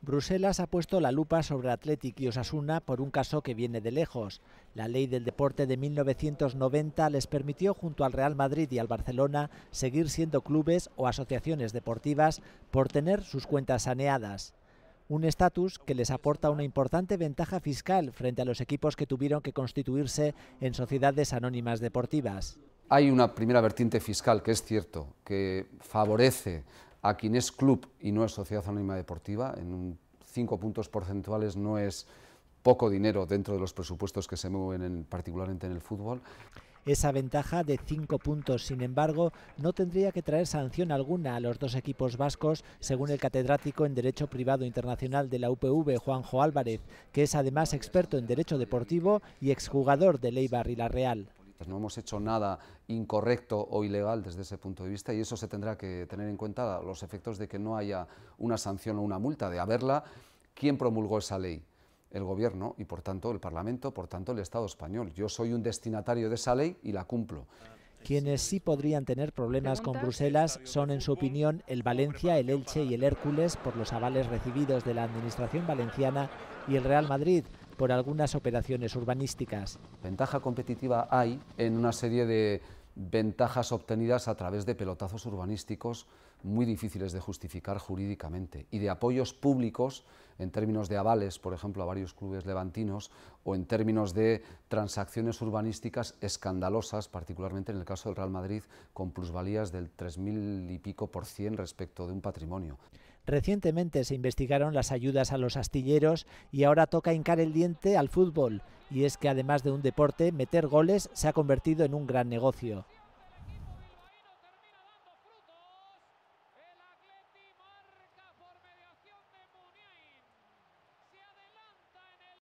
Bruselas ha puesto la lupa sobre Athletic y Osasuna por un caso que viene de lejos. La ley del deporte de 1990 les permitió junto al Real Madrid y al Barcelona seguir siendo clubes o asociaciones deportivas por tener sus cuentas saneadas. Un estatus que les aporta una importante ventaja fiscal frente a los equipos que tuvieron que constituirse en sociedades anónimas deportivas. Hay una primera vertiente fiscal que es cierto, que favorece a quien es club y no es sociedad anónima deportiva, en un puntos porcentuales no es poco dinero dentro de los presupuestos que se mueven particularmente en el fútbol. Esa ventaja de cinco puntos, sin embargo, no tendría que traer sanción alguna a los dos equipos vascos, según el catedrático en Derecho Privado Internacional de la UPV, Juanjo Álvarez, que es además experto en Derecho Deportivo y exjugador de Leibar y La Real no hemos hecho nada incorrecto o ilegal desde ese punto de vista y eso se tendrá que tener en cuenta los efectos de que no haya una sanción o una multa, de haberla, ¿quién promulgó esa ley? el Gobierno y, por tanto, el Parlamento, por tanto, el Estado español. Yo soy un destinatario de esa ley y la cumplo. Quienes sí podrían tener problemas con Bruselas son, en su opinión, el Valencia, el Elche y el Hércules por los avales recibidos de la Administración valenciana y el Real Madrid por algunas operaciones urbanísticas. Ventaja competitiva hay en una serie de ventajas obtenidas a través de pelotazos urbanísticos muy difíciles de justificar jurídicamente y de apoyos públicos en términos de avales, por ejemplo, a varios clubes levantinos o en términos de transacciones urbanísticas escandalosas, particularmente en el caso del Real Madrid, con plusvalías del 3.000 y pico por cien respecto de un patrimonio. Recientemente se investigaron las ayudas a los astilleros y ahora toca hincar el diente al fútbol. Y es que además de un deporte, meter goles se ha convertido en un gran negocio.